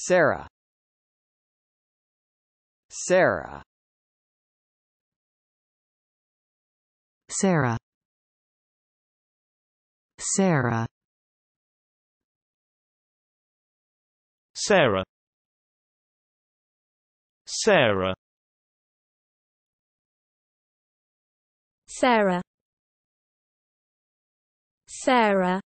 Sarah Sarah Sarah Sarah Sarah Sarah Sarah Sarah